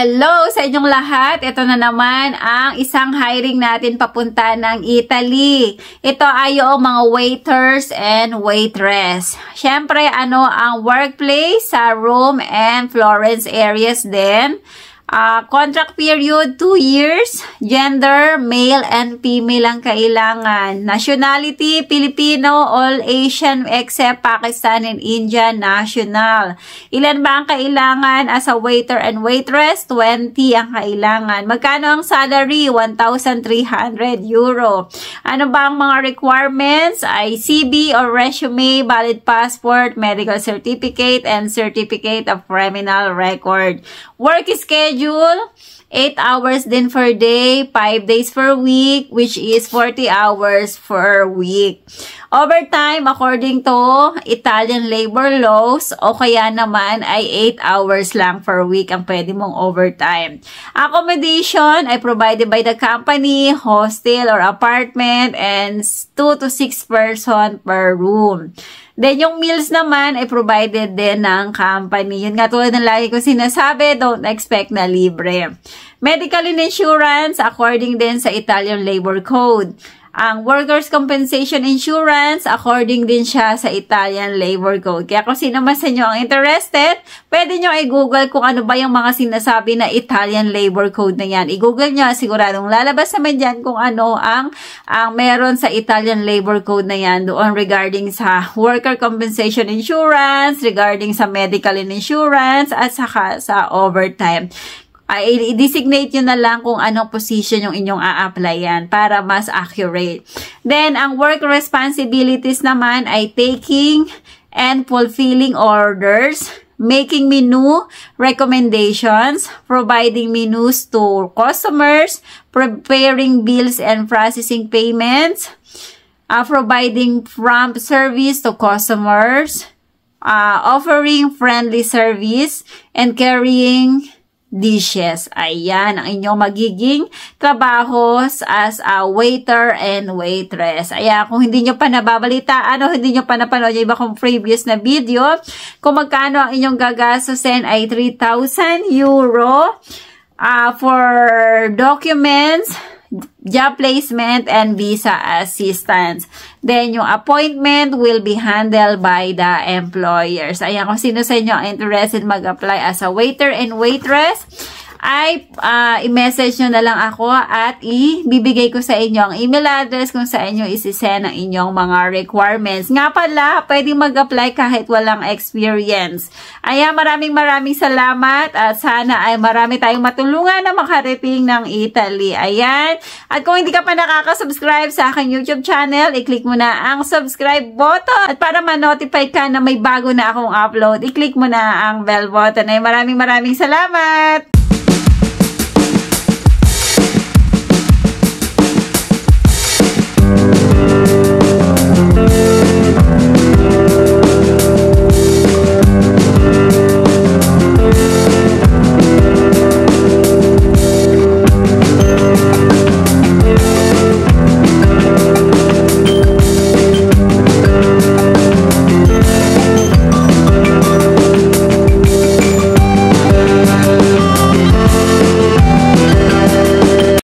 Hello sa inyong lahat! Ito na naman ang isang hiring natin papunta ng Italy. Ito ay yung mga waiters and waitress. Siyempre, ano ang workplace sa Rome and Florence areas din. Uh, contract period, 2 years. Gender, male and female ang kailangan. Nationality, Filipino, all Asian except Pakistan and Indian national. Ilan ba ang kailangan as a waiter and waitress? 20 ang kailangan. Magkano ang salary? 1,300 euro. Ano ba ang mga requirements? Ay CB or resume, valid passport, medical certificate, and certificate of criminal record. Work schedule schedule. 8 hours din for day, 5 days for week, which is 40 hours for week. Overtime, according to Italian labor laws, o kaya naman ay 8 hours lang per week ang pwede mong overtime. Accommodation ay provided by the company, hostel or apartment, and 2 to 6 person per room. Then, yung meals naman ay provided din ng company. Yun nga, tulad ng lagi ko sinasabi, don't expect na libre. Medical insurance, according din sa Italian Labor Code ang workers' compensation insurance according din siya sa Italian Labor Code. Kaya kung sino man sa inyo ang interested, pwede nyo i-google kung ano ba yung mga sinasabi na Italian Labor Code na yan. I-google nyo, siguradong lalabas naman dyan kung ano ang, ang meron sa Italian Labor Code na yan doon regarding sa worker compensation insurance, regarding sa medical insurance, at saka sa overtime ay designate nyo na lang kung anong position yung inyong a-applyan para mas accurate. Then, ang work responsibilities naman ay taking and fulfilling orders, making menu recommendations, providing menus to customers, preparing bills and processing payments, uh, providing prompt service to customers, uh, offering friendly service, and carrying dishes. Ayan, ang inyong magiging trabaho as a waiter and waitress. Ayan, kung hindi nyo pa nababalitaan o hindi nyo pa napanood yung iba kong previous na video, kung magkano ang inyong gagastusin ay 3,000 euro uh, for documents, job placement and visa assistance. Then, yung appointment will be handled by the employers. Ayan, kung sino sa inyo ang interested mag-apply as a waiter and waitress, ay uh, i-message nyo na lang ako at ibibigay ko sa inyo ang email address kung saan nyo isi-send ang inyong mga requirements. Nga pala, pwede mag-apply kahit walang experience. Ayan, maraming maraming salamat at sana ay marami tayong matulungan na makarating ng Italy. Ayan. At kung hindi ka pa nakaka-subscribe sa akin YouTube channel, i-click mo na ang subscribe button. At para ma-notify ka na may bago na akong upload, i-click mo na ang bell button. Ay maraming maraming salamat!